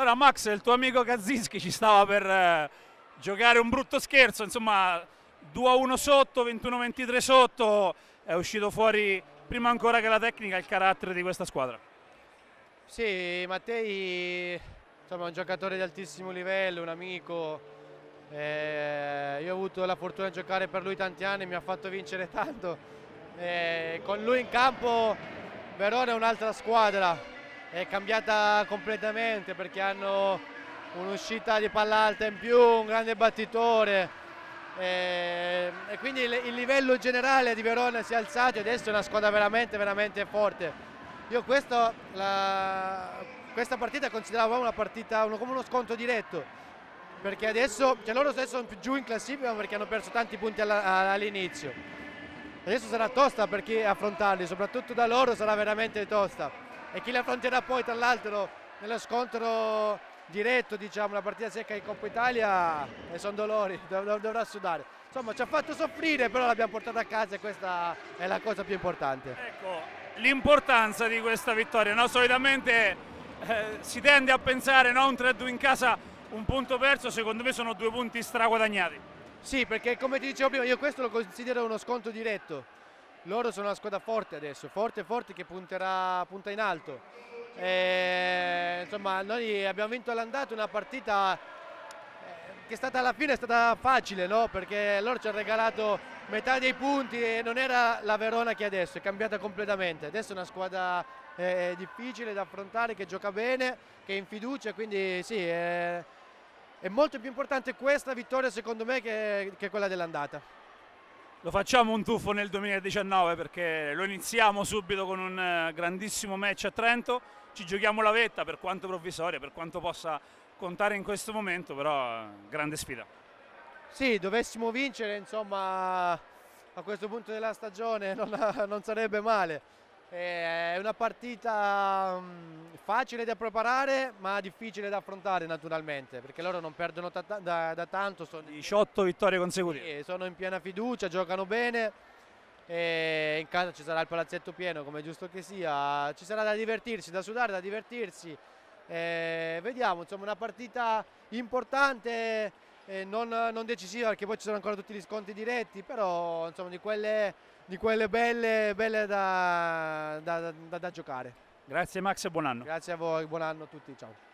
Allora Max, il tuo amico Kazinski ci stava per eh, giocare un brutto scherzo, insomma 2-1 sotto, 21-23 sotto, è uscito fuori prima ancora che la tecnica il carattere di questa squadra. Sì, Mattei insomma, è un giocatore di altissimo livello, un amico, eh, io ho avuto la fortuna di giocare per lui tanti anni, mi ha fatto vincere tanto. Eh, con lui in campo Verona è un'altra squadra, è cambiata completamente perché hanno un'uscita di palla alta in più, un grande battitore e, eh, e quindi il, il, livello generale di Verona si è alzato e adesso è una squadra veramente veramente forte. Io questo, la, questa partita consideravo una partita uno, come uno scontro diretto perché adesso, cioè loro adesso sono più giù in classifica perché hanno perso tanti punti all'inizio. All adesso sarà tosta per chi affrontarli, soprattutto da loro sarà veramente tosta e chi la affronterà poi tra l'altro nello scontro diretto diciamo la partita secca in Coppa Italia e eh, sono dolori dov dovrà sudare insomma ci ha fatto soffrire però l'abbiamo portata a casa e questa è la cosa più importante ecco l'importanza di questa vittoria no? solitamente eh, si tende a pensare no? un 3-2 in casa un punto perso secondo me sono due punti straguadagnati sì perché come ti dicevo prima io questo lo considero uno scontro diretto loro sono una squadra forte adesso, forte forte che punterà, punta in alto. E, eh, insomma, noi abbiamo vinto all'andata una partita eh, che è stata alla fine è stata facile, no? perché loro ci hanno regalato metà dei punti e non era la Verona che adesso, è cambiata completamente. Adesso è una squadra eh, eh, difficile da affrontare, che gioca bene, che è in fiducia, quindi sì, è, è molto più importante questa vittoria secondo me che, che quella dell'andata. Lo facciamo un tuffo nel 2019 perché lo iniziamo subito con un eh, grandissimo match a Trento, ci giochiamo la vetta per quanto provvisoria, per quanto possa contare in questo momento, però eh, grande sfida. Sì, dovessimo vincere insomma a questo punto della stagione non, non sarebbe male. Eh, è una partita mm, facile da preparare ma difficile da affrontare naturalmente perché loro non perdono da, da, da tanto. 18 vittorie consecutive. Sì, sono in piena fiducia, giocano bene, e eh, in casa ci sarà il palazzetto pieno come è giusto che sia, ci sarà da divertirsi, da sudare, da divertirsi. E eh, vediamo, insomma una partita importante eh, non, non, decisiva perché poi ci sono ancora tutti gli sconti diretti, però insomma di quelle, di quelle belle, belle da, da, da, da giocare. Grazie Max e buon anno. Grazie a voi, buon anno a tutti, ciao.